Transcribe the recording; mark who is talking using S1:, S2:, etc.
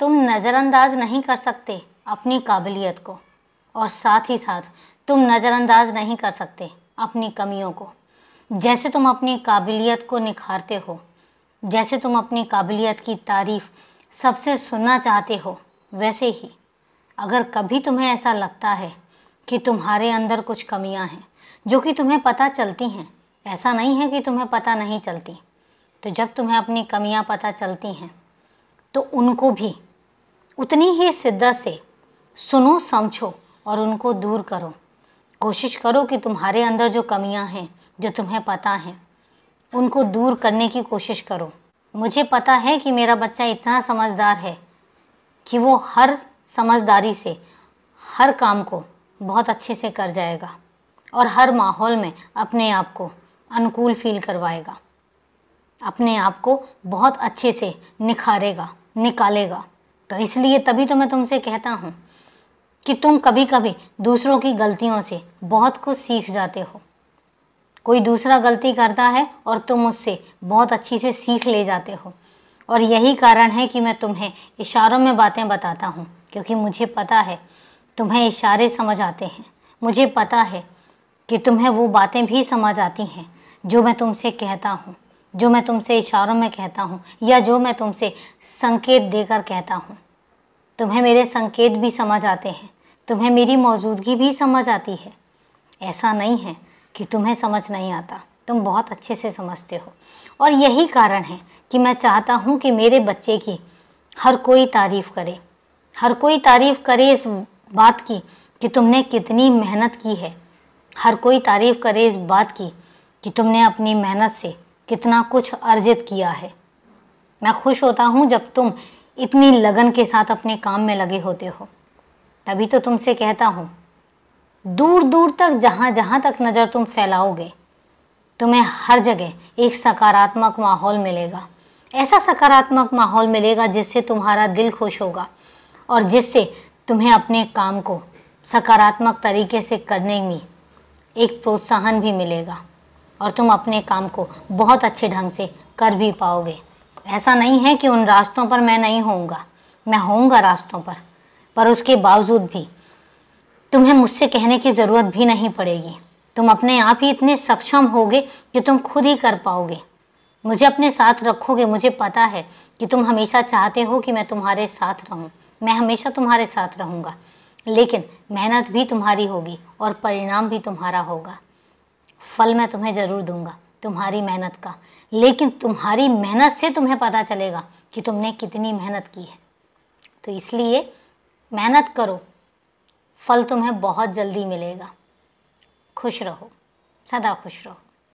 S1: तुम नज़रअंदाज नहीं कर सकते अपनी काबिलियत को और साथ ही साथ तुम नज़रअंदाज नहीं कर सकते अपनी कमियों को जैसे तुम अपनी काबिलियत को निखारते हो जैसे तुम अपनी काबिलियत की तारीफ़ सबसे सुनना चाहते हो वैसे ही अगर कभी तुम्हें ऐसा लगता है कि तुम्हारे अंदर कुछ कमियां हैं जो कि तुम्हें पता चलती हैं ऐसा नहीं है कि तुम्हें पता नहीं चलती तो जब तुम्हें अपनी कमियां पता चलती हैं तो उनको भी उतनी ही शिद्दत से सुनो समझो और उनको दूर करो कोशिश करो कि तुम्हारे अंदर जो कमियां हैं जो तुम्हें पता हैं उनको दूर करने की कोशिश करो मुझे पता है कि मेरा बच्चा इतना समझदार है कि वो हर समझदारी से हर काम को बहुत अच्छे से कर जाएगा और हर माहौल में अपने आप को अनुकूल फील करवाएगा अपने आप को बहुत अच्छे से निखारेगा निकालेगा तो इसलिए तभी तो मैं तुमसे कहता हूँ कि तुम कभी कभी दूसरों की गलतियों से बहुत कुछ सीख जाते हो कोई दूसरा गलती करता है और तुम उससे बहुत अच्छी से सीख ले जाते हो और यही कारण है कि मैं तुम्हें इशारों में बातें बताता हूँ क्योंकि मुझे पता है तुम्हें इशारे समझ आते हैं मुझे पता है कि तुम्हें वो बातें भी समझ आती हैं जो मैं तुमसे कहता हूँ जो मैं तुमसे इशारों में कहता हूँ या जो मैं तुमसे संकेत देकर कहता हूँ तुम्हें मेरे संकेत भी समझ आते हैं तुम्हें मेरी मौजूदगी भी समझ आती है ऐसा नहीं है कि तुम्हें समझ नहीं आता तुम बहुत अच्छे से समझते हो और यही कारण है कि मैं चाहता हूँ कि मेरे बच्चे की हर कोई तारीफ़ करे हर कोई तारीफ़ करे इस बात की कि तुमने कितनी मेहनत की है हर कोई तारीफ़ करे इस बात की कि तुमने अपनी मेहनत से कितना कुछ अर्जित किया है मैं खुश होता हूँ जब तुम इतनी लगन के साथ अपने काम में लगे होते हो तभी तो तुमसे कहता हूँ दूर दूर तक जहाँ जहाँ तक नज़र तुम फैलाओगे तुम्हें हर जगह एक सकारात्मक माहौल मिलेगा ऐसा सकारात्मक माहौल मिलेगा जिससे तुम्हारा दिल खुश होगा और जिससे तुम्हें अपने काम को सकारात्मक तरीके से करने में एक प्रोत्साहन भी मिलेगा और तुम अपने काम को बहुत अच्छे ढंग से कर भी पाओगे ऐसा नहीं है कि उन रास्तों पर मैं नहीं होऊंगा मैं होऊंगा रास्तों पर पर उसके बावजूद भी तुम्हें मुझसे कहने की ज़रूरत भी नहीं पड़ेगी तुम अपने आप ही इतने सक्षम होगे कि तुम खुद ही कर पाओगे मुझे अपने साथ रखोगे मुझे पता है कि तुम हमेशा चाहते हो कि मैं तुम्हारे साथ रहूं मैं हमेशा तुम्हारे साथ रहूंगा लेकिन मेहनत भी तुम्हारी होगी और परिणाम भी तुम्हारा होगा फल मैं तुम्हें ज़रूर दूंगा तुम्हारी मेहनत का लेकिन तुम्हारी मेहनत से तुम्हें पता चलेगा कि तुमने कितनी मेहनत की है तो इसलिए मेहनत करो फल तुम्हें बहुत जल्दी मिलेगा खुश रहो सदा खुश रहो